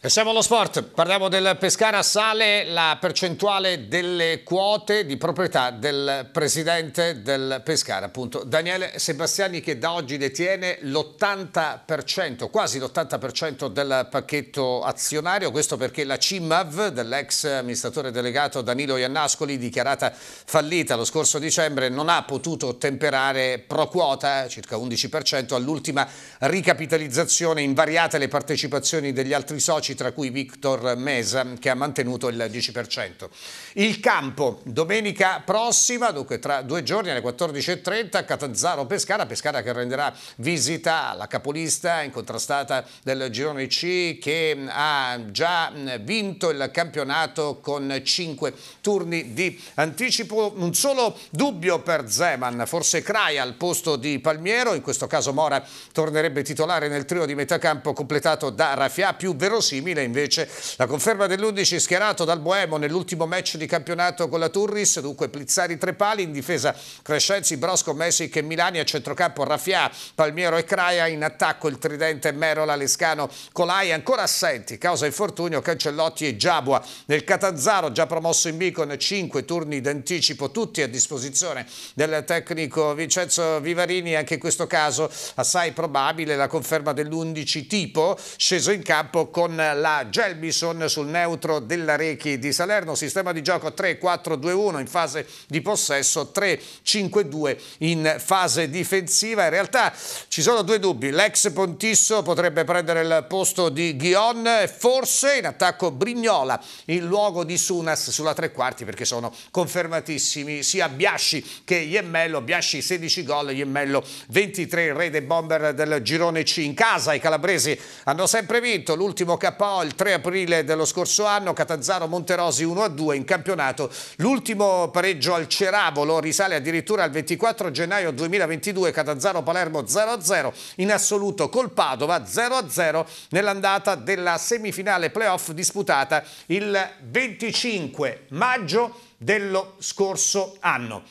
E siamo allo sport, parliamo del Pescara, sale la percentuale delle quote di proprietà del presidente del Pescara, appunto Daniele Sebastiani che da oggi detiene l'80%, quasi l'80% del pacchetto azionario, questo perché la CIMAV dell'ex amministratore delegato Danilo Iannascoli, dichiarata fallita lo scorso dicembre, non ha potuto temperare pro quota, eh, circa 11%, all'ultima ricapitalizzazione, invariate le partecipazioni degli altri soci 14, tra cui Victor Mesa, che ha mantenuto il 10%. Il campo, domenica prossima, dunque tra due giorni alle 14.30, Catanzaro-Pescara, Pescara che renderà visita alla capolista incontrastata del girone C che ha già vinto il campionato con 5 turni di anticipo. Un solo dubbio per Zeman, forse Crai al posto di Palmiero, in questo caso Mora tornerebbe titolare nel trio di metà campo completato da Raffià, più verosimile simile invece la conferma dell'11 schierato dal Boemo nell'ultimo match di campionato con la Turris, dunque Plizzari tre pali, in difesa Crescenzi, Brosco, Messic e Milani, a centrocampo Raffià, Palmiero e Craia, in attacco il tridente Merola, Lescano, Colai, ancora assenti, causa infortunio Cancellotti e Giabua. Nel Catanzaro, già promosso in B con 5 turni d'anticipo, tutti a disposizione del tecnico Vincenzo Vivarini, anche in questo caso assai probabile la conferma dell'11 tipo, sceso in campo con la Gelbison sul neutro della Rechi di Salerno, sistema di gioco 3-4-2-1 in fase di possesso, 3-5-2 in fase difensiva. In realtà ci sono due dubbi, l'ex Pontisso potrebbe prendere il posto di Ghion, forse in attacco Brignola in luogo di Sunas sulla tre quarti perché sono confermatissimi sia Biasci che Iemmello, Biasci 16 gol, Iemmello 23, il re dei bomber del girone C in casa, i calabresi hanno sempre vinto, l'ultimo cappello KO il 3 aprile dello scorso anno, Catanzaro-Monterosi 1-2 in campionato. L'ultimo pareggio al Ceravolo risale addirittura al 24 gennaio 2022, Catanzaro-Palermo 0-0, in assoluto col Padova 0-0 nell'andata della semifinale playoff disputata il 25 maggio dello scorso anno.